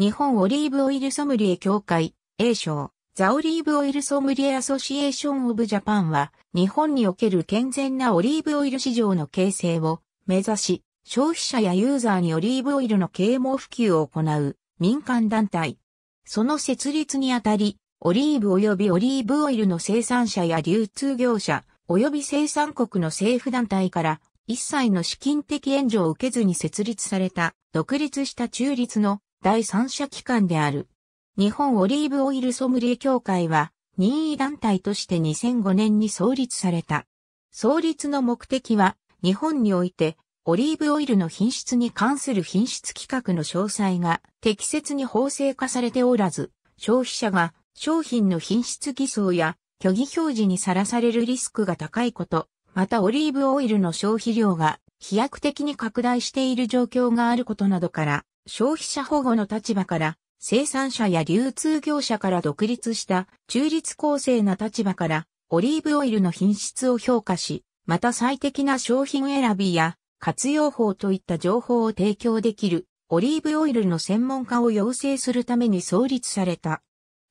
日本オリーブオイルソムリエ協会、A 賞、ザオリーブオイルソムリエアソシエーションオブジャパンは、日本における健全なオリーブオイル市場の形成を目指し、消費者やユーザーにオリーブオイルの啓蒙普及を行う民間団体。その設立にあたり、オリーブ及びオリーブオイルの生産者や流通業者、及び生産国の政府団体から一切の資金的援助を受けずに設立された独立した中立の第三者機関である。日本オリーブオイルソムリエ協会は任意団体として2005年に創立された。創立の目的は日本においてオリーブオイルの品質に関する品質規格の詳細が適切に法制化されておらず、消費者が商品の品質偽装や虚偽表示にさらされるリスクが高いこと、またオリーブオイルの消費量が飛躍的に拡大している状況があることなどから、消費者保護の立場から、生産者や流通業者から独立した中立公正な立場から、オリーブオイルの品質を評価し、また最適な商品選びや活用法といった情報を提供できるオリーブオイルの専門家を養成するために創立された。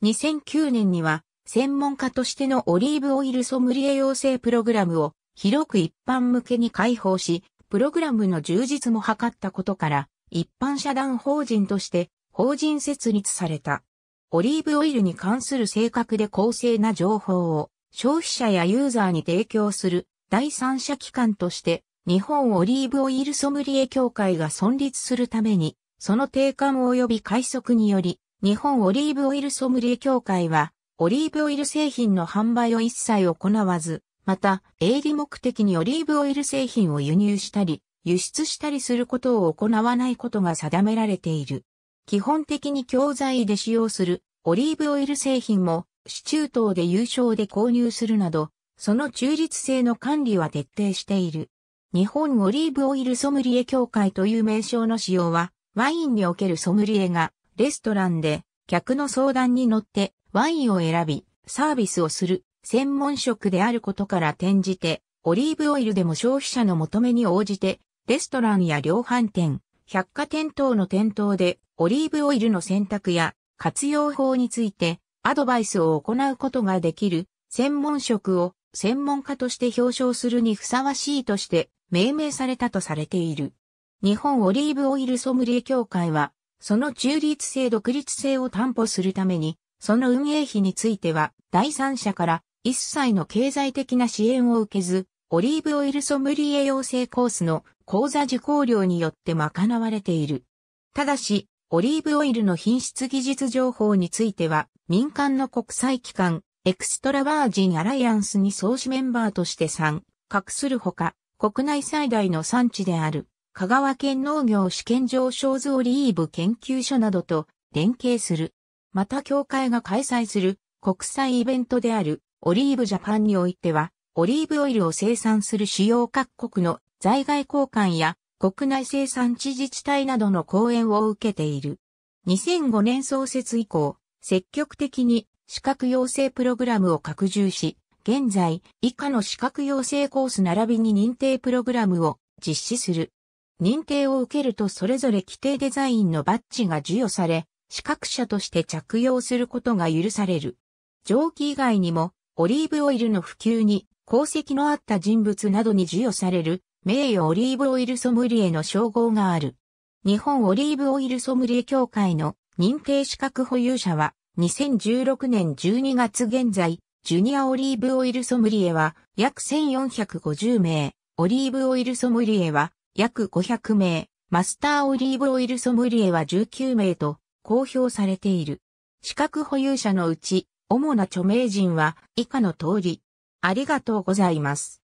2009年には専門家としてのオリーブオイルソムリエ養成プログラムを広く一般向けに開放し、プログラムの充実も図ったことから、一般社団法人として法人設立された。オリーブオイルに関する正確で公正な情報を消費者やユーザーに提供する第三者機関として日本オリーブオイルソムリエ協会が存立するためにその定款及び改速により日本オリーブオイルソムリエ協会はオリーブオイル製品の販売を一切行わず、また営利目的にオリーブオイル製品を輸入したり、輸出したりすることを行わないことが定められている。基本的に教材で使用するオリーブオイル製品も市中等で有償で購入するなど、その中立性の管理は徹底している。日本オリーブオイルソムリエ協会という名称の使用は、ワインにおけるソムリエがレストランで客の相談に乗ってワインを選び、サービスをする専門職であることから転じて、オリーブオイルでも消費者の求めに応じてレストランや量販店、百貨店等の店頭でオリーブオイルの選択や活用法についてアドバイスを行うことができる専門職を専門家として表彰するにふさわしいとして命名されたとされている。日本オリーブオイルソムリエ協会は、その中立性独立性を担保するために、その運営費については第三者から一切の経済的な支援を受けず、オリーブオイルソムリエ養成コースの講座受講料によって賄われている。ただし、オリーブオイルの品質技術情報については、民間の国際機関、エクストラバージンアライアンスに創始メンバーとして参画するほか、国内最大の産地である、香川県農業試験場小津オリーブ研究所などと連携する。また協会が開催する国際イベントであるオリーブジャパンにおいてはオリーブオイルを生産する主要各国の在外交換や国内生産地自治体などの講演を受けている。2005年創設以降、積極的に資格養成プログラムを拡充し、現在以下の資格養成コース並びに認定プログラムを実施する。認定を受けるとそれぞれ規定デザインのバッジが授与され、資格者として着用することが許される。蒸気以外にもオリーブオイルの普及に功績のあった人物などに授与される名誉オリーブオイルソムリエの称号がある。日本オリーブオイルソムリエ協会の認定資格保有者は2016年12月現在、ジュニアオリーブオイルソムリエは約1450名、オリーブオイルソムリエは約500名、マスターオリーブオイルソムリエは19名と公表されている。資格保有者のうち、主な著名人は以下の通り、ありがとうございます。